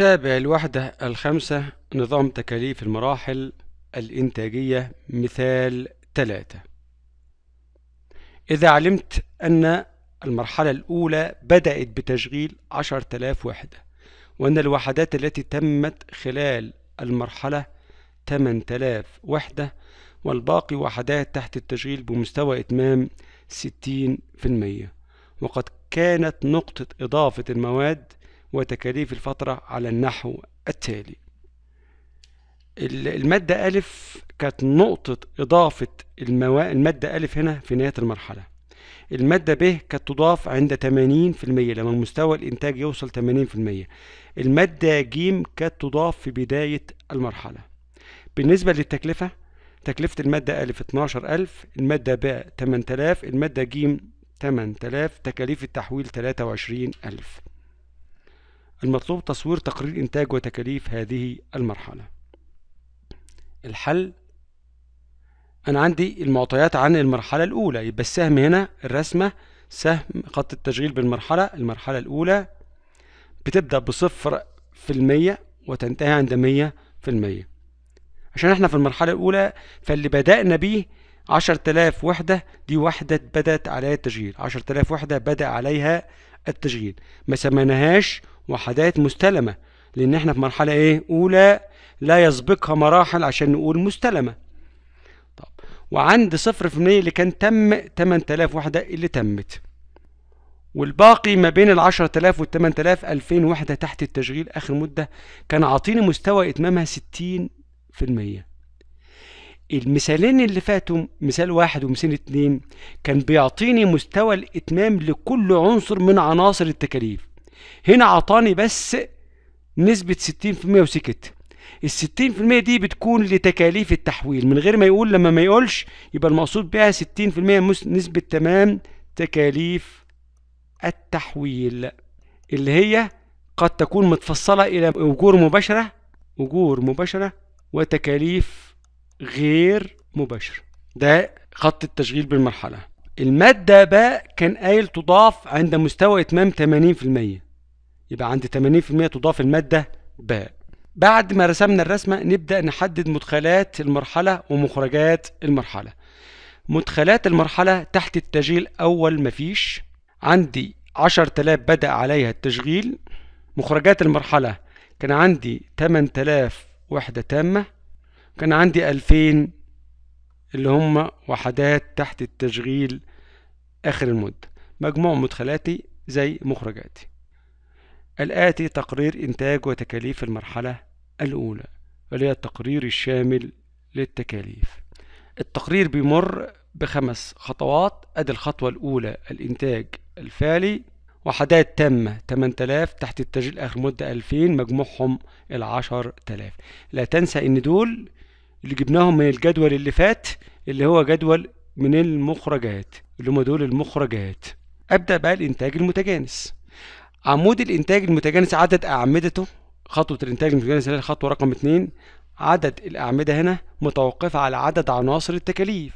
تابع الوحدة الخامسة نظام تكاليف المراحل الإنتاجية مثال ثلاثة إذا علمت أن المرحلة الأولى بدأت بتشغيل آلاف وحدة وأن الوحدات التي تمت خلال المرحلة آلاف وحدة والباقي وحدات تحت التشغيل بمستوى إتمام ستين في المية وقد كانت نقطة إضافة المواد وتكاليف الفترة على النحو التالي المادة ألف كانت نقطة إضافة الموا... المادة ألف هنا في نهاية المرحلة المادة ب كانت تضاف عند 80% لما مستوى الإنتاج يوصل 80% المادة ج كانت تضاف في بداية المرحلة بالنسبة للتكلفة تكلفة المادة ألف 12000 المادة ب 8000 المادة ج 8000 تكاليف التحويل 23000 المطلوب تصوير تقرير إنتاج وتكاليف هذه المرحلة الحل أنا عندي المعطيات عن المرحلة الأولى يبقى السهم هنا الرسمة سهم خط التشغيل بالمرحلة المرحلة الأولى بتبدأ بصفر في المية وتنتهي عند مية في المية عشان احنا في المرحلة الأولى فاللي بدأنا بيه عشر تلاف وحدة دي وحدة بدأت عليها التشغيل عشر تلاف وحدة بدأ عليها التشغيل ما سميناهاش وحدات مستلمة لأن احنا في مرحلة ايه أولى لا يسبقها مراحل عشان نقول مستلمة طب وعند صفر في المية اللي كان تم 8000 وحدة اللي تمت والباقي ما بين ال 10000 وال 8000 2000 وحدة تحت التشغيل آخر مدة كان عاطيني مستوى إتمامها 60% المثالين اللي فاتوا مثال واحد ومثال اتنين كان بيعطيني مستوى الاتمام لكل عنصر من عناصر التكاليف هنا عطاني بس نسبة 60% وسكت ال 60% دي بتكون لتكاليف التحويل من غير ما يقول لما ما يقولش يبقى المقصود بها 60% نسبة تمام تكاليف التحويل اللي هي قد تكون متفصلة إلى أجور مباشرة أجور مباشرة وتكاليف غير مباشرة ده خط التشغيل بالمرحلة المادة باء كان قايل تضاف عند مستوى إتمام 80% يبقى عند 80% تضاف المادة باء بعد ما رسمنا الرسمة نبدأ نحدد مدخلات المرحلة ومخرجات المرحلة مدخلات المرحلة تحت التشغيل أول مفيش عندي 10000 بدأ عليها التشغيل مخرجات المرحلة كان عندي 8000 وحدة تامة كان عندي 2000 اللي هم وحدات تحت التشغيل آخر المدة مجموع مدخلاتي زي مخرجاتي الآتي تقرير إنتاج وتكاليف المرحلة الأولى اللي هي التقرير الشامل للتكاليف التقرير بيمر بخمس خطوات أدي الخطوة الأولى الإنتاج الفعلي وحدات تامة 8000 تحت التسجيل آخر مدة 2000 مجموعهم ال 10000 لا تنسى إن دول اللي جبناهم من الجدول اللي فات اللي هو جدول من المخرجات اللي هم دول المخرجات أبدأ بقى الإنتاج المتجانس عمود الإنتاج المتجانس عدد أعمدته خطوة الإنتاج المتجانس هي الخطوة رقم اتنين عدد الأعمدة هنا متوقفة على عدد عناصر التكاليف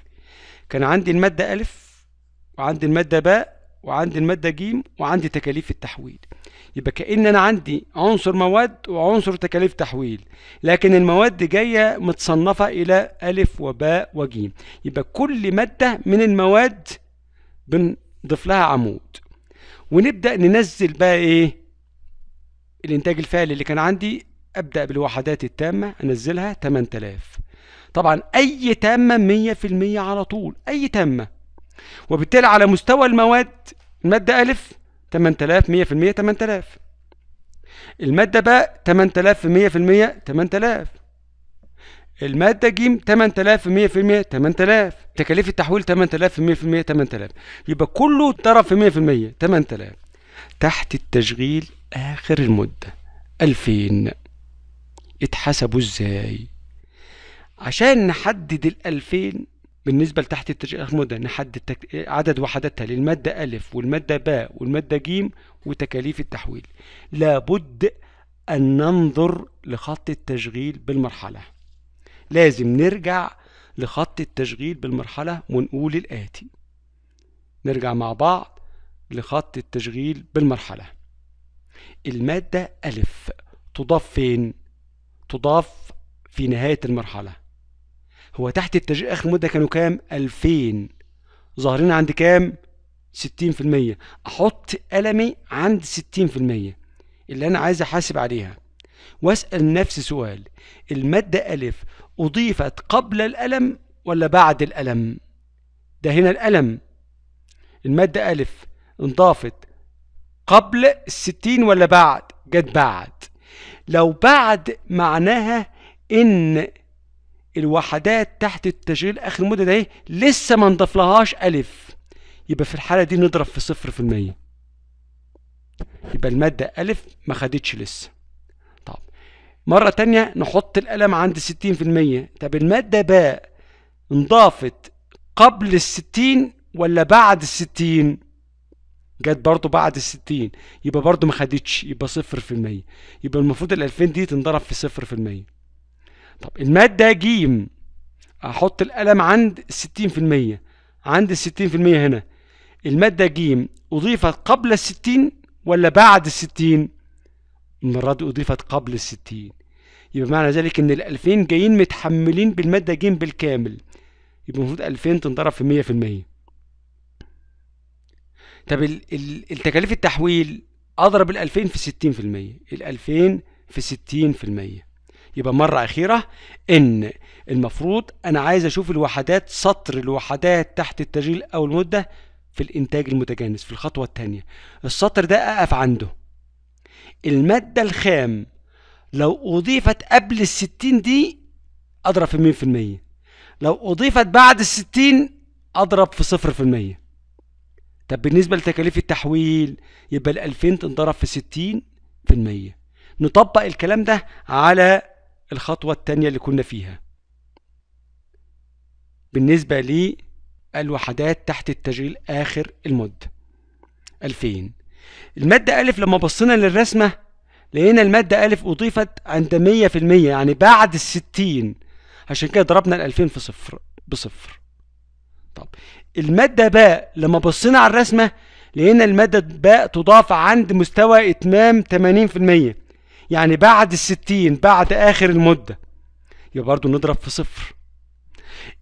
كان عندي المادة ألف وعندي المادة باء وعندي المادة ج وعندي تكاليف التحويل يبقى كأن أنا عندي عنصر مواد وعنصر تكاليف تحويل لكن المواد جاية متصنفة إلى ألف وباء وج يبقى كل مادة من المواد بنضيف لها عمود ونبدا ننزل بقى ايه الانتاج الفعلي اللي كان عندي ابدا بالوحدات التامه انزلها 8000 طبعا اي تامه 100% على طول اي تامه وبالتالي على مستوى المواد الماده الف 8000 100% 8000 الماده باء 8000 100% 8000 المادة ج 8000 100% 8000 تكاليف التحويل 8000 100% 8000 يبقى كله طرف في 100% 8000 تحت التشغيل آخر المدة 2000 اتحسبوا ازاي عشان نحدد ال 2000 بالنسبة لتحت التشغيل آخر المدة نحدد تك... عدد وحداتها للمادة أ والمادة باء والمادة ج وتكاليف التحويل لابد أن ننظر لخط التشغيل بالمرحلة لازم نرجع لخط التشغيل بالمرحلة ونقول الآتي نرجع مع بعض لخط التشغيل بالمرحلة المادة ألف تضاف فين؟ تضاف في نهاية المرحلة هو تحت التشغيل آخر مدة كانوا كام؟ 2000 ظاهرين عند كام؟ 60% أحط قلمي عند 60% اللي أنا عايز أحاسب عليها وأسأل نفسي سؤال المادة ألف أضيفت قبل الألم ولا بعد الألم ده هنا الألم المادة ألف انضافت قبل الستين ولا بعد جت بعد لو بعد معناها إن الوحدات تحت التشغيل آخر مدة ده إيه؟ لسه ما نضاف لهاش ألف يبقى في الحالة دي نضرب في صفر في المية يبقى المادة ألف ما خدتش لسه مرة تانية نحط القلم عند في المية طب المادة باء انضافت قبل الستين ولا بعد الستين جت برضو بعد الستين يبقى برضو ما خدتش يبقى صفر في المية يبقى المفروض الألفين دي تنضرب في صفر في المية طب المادة جيم أحط القلم عند ستين في المية عند الستين في المية هنا المادة جيم أضيفت قبل الستين ولا بعد الستين المرات دي أضيفت قبل الستين يبقى معنى ذلك إن الألفين جايين متحملين بالمادة ج بالكامل يبقى المفروض ألفين تنضرب في مية في المية طب التكاليف التحويل أضرب الألفين في ستين في المية الألفين في ستين في المية يبقى مرة أخيرة إن المفروض أنا عايز أشوف الوحدات سطر الوحدات تحت التشغيل أو المدة في الإنتاج المتجانس في الخطوة الثانية السطر ده أقف عنده المادة الخام لو أضيفت قبل الستين دي أضرب في مية في المية لو أضيفت بعد الستين أضرب في صفر في المية طب بالنسبة لتكاليف التحويل يبقى الألفين تنضرب في ستين في المية نطبق الكلام ده على الخطوة التانية اللي كنا فيها بالنسبة للوحدات تحت التشغيل آخر المدة 2000 المادة ألف لما بصينا للرسمة لقينا المادة ألف أضيفت عند 100% يعني بعد الستين عشان كده ضربنا الألفين في صفر بصفر طب المادة باء لما بصينا على الرسمة لقينا المادة باء تضاف عند مستوى إتمام 80% يعني بعد الستين بعد آخر المدة يبقى برضه نضرب في صفر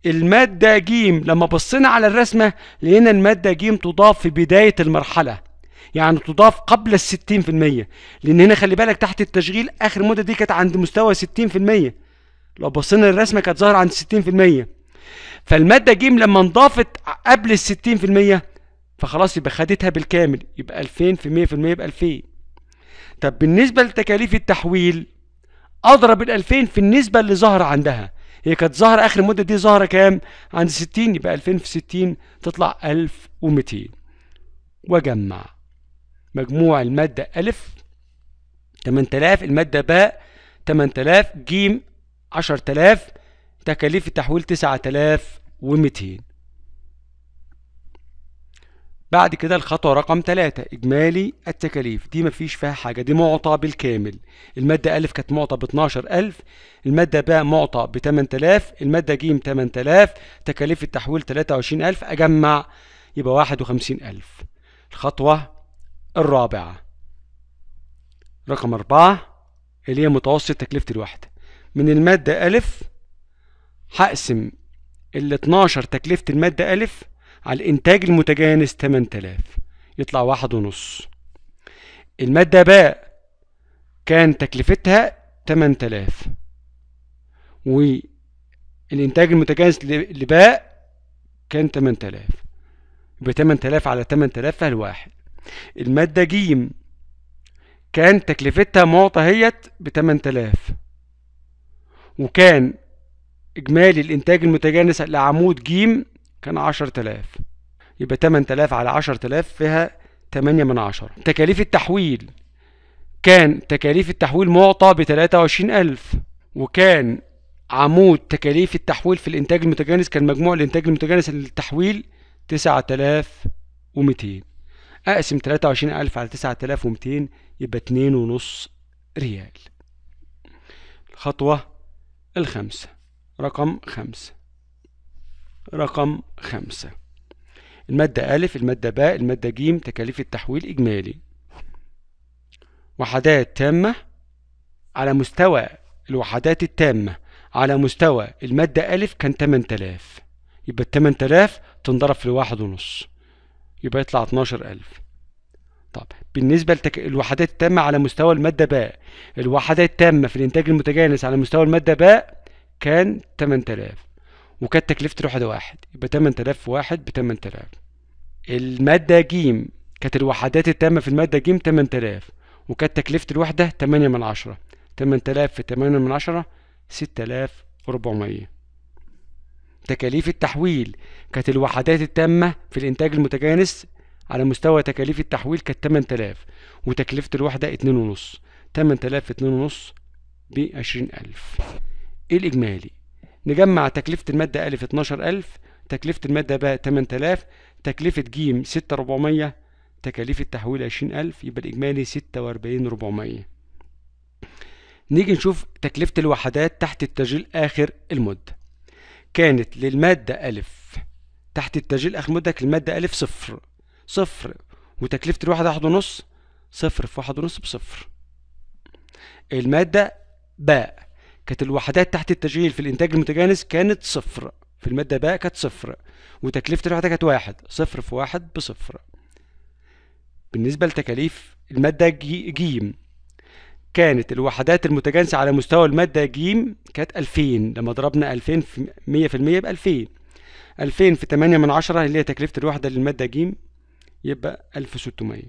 المادة ج لما بصينا على الرسمة لقينا المادة ج تضاف في بداية المرحلة يعني تضاف قبل ال 60% لان هنا خلي بالك تحت التشغيل اخر مدة دي كانت عند مستوى 60% لو بصينا للرسمة كانت ظاهرة عند 60% فالمادة جيم لما انضافت قبل ال 60% فخلاص يبقى خدتها بالكامل يبقى 2000 في 100% في يبقى 2000 طب بالنسبة لتكاليف التحويل اضرب 2000 في النسبة اللي ظاهرة عندها هي كانت ظاهرة آخر مدة دي ظاهرة كام؟ عند 60 يبقى 2000 في 60 تطلع 1200 وأجمع مجموع المادة ألف 8000 المادة باء 8000 جيم 10000 تكاليف التحويل 9200 بعد كده الخطوة رقم 3 إجمالي التكاليف دي مفيش فيها حاجة دي معطى بالكامل المادة ألف كانت معطى ب 12000 المادة باء معطى ب 8000 المادة جيم 8000 تكاليف التحويل 23000 أجمع يبقى 51000 الخطوة الرابعة رقم أربعة اللي هي متوسط تكلفة الوحدة من المادة ألف هقسم ال 12 تكلفة المادة ألف على الإنتاج المتجانس 8000 يطلع واحد ونص المادة باء كان تكلفتها 8000 والإنتاج المتجانس لباء كان 8000 يبقى 8000 على 8000 فهل واحد المادة ج كان تكلفتها معطى هيت بتمن تلاف وكان إجمالي الإنتاج المتجانس لعمود ج كان عشر تلاف يبقى تمن تلاف على عشر تلاف فيها تمانية من عشرة تكاليف التحويل كان تكاليف التحويل معطى بتلاتة وعشرين ألف وكان عمود تكاليف التحويل في الإنتاج المتجانس كان مجموع الإنتاج المتجانس للتحويل تسعة تلاف ومتين اقسم 23000 على 9200 يبقى 2.5 ريال الخطوة الخامسة رقم خمسة رقم خمسة المادة أ المادة ب المادة ج تكاليف التحويل إجمالي وحدات تامة على مستوى الوحدات التامة على مستوى المادة أ كان 8000 يبقى 8000 تنضرب في الواحد ونص يبقى يطلع 12000 طب بالنسبة لتك... الوحدات التامة على مستوى المادة باء الوحدات التامة في الإنتاج المتجانس على مستوى المادة باء كان 8000 وكانت تكلفة الوحدة واحد يبقى 8000 في واحد ب 8000 المادة ج كانت الوحدات التامة في المادة ج 8000 وكانت تكلفة الوحدة 8 من 10 8000 في 8 من 10 6400 تكاليف التحويل كانت الوحدات التامة في الإنتاج المتجانس على مستوى تكاليف التحويل كانت 8000 وتكلفة الوحدة 2.5 8000 في 2.5 ب 20000 إيه الإجمالي نجمع تكلفة المادة أ 12000 تكلفة المادة ب 8000 تكلفة ج 6400 تكاليف التحويل 20000 يبقى الإجمالي 46400 نيجي نشوف تكلفة الوحدات تحت التسجيل آخر المدة كانت للمادة ألف تحت التسجيل آخر مدة المادة ألف صفر صفر وتكلفة الواحد واحد ونص صفر في واحد ونص بصفر المادة باء كانت الوحدات تحت التشغيل في الإنتاج المتجانس كانت صفر في المادة باء كانت صفر وتكلفة الواحدة كانت واحد صفر في واحد بصفر بالنسبة لتكاليف المادة جيم كانت الوحدات المتجانسة على مستوى المادة ج كانت 2000 لما ضربنا 2000 في 100% يبقى 2000 2000 في 8 من 10 اللي هي تكلفة الوحدة للمادة ج يبقى 1600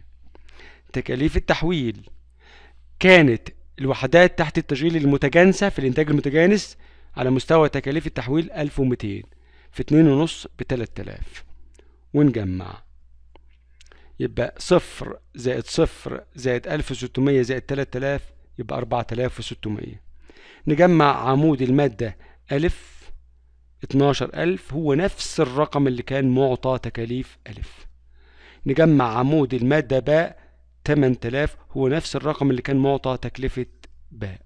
تكاليف التحويل كانت الوحدات تحت التشغيل المتجانسة في الإنتاج المتجانس على مستوى تكاليف التحويل 1200 في 2.5 ب 3000 ونجمع يبقى صفر زائد صفر زائد ألف وستمية زائد تلات آلاف يبقى أربعة آلاف وستمية نجمع عمود المادة ألف اتناشر ألف هو نفس الرقم اللي كان معطى تكاليف ألف نجمع عمود المادة باء تمن تلاف هو نفس الرقم اللي كان معطى تكلفة باء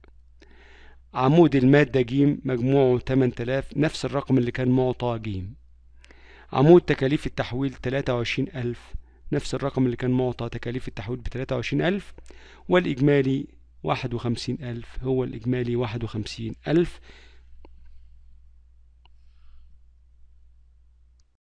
عمود المادة جيم مجموعه تمن تلاف نفس الرقم اللي كان معطى جيم عمود تكاليف التحويل تلاتة وعشرين ألف نفس الرقم اللي كان معطى تكاليف التحويل بتلاتة وعشرين ألف والإجمالي واحد وخمسين ألف هو الإجمالي واحد وخمسين ألف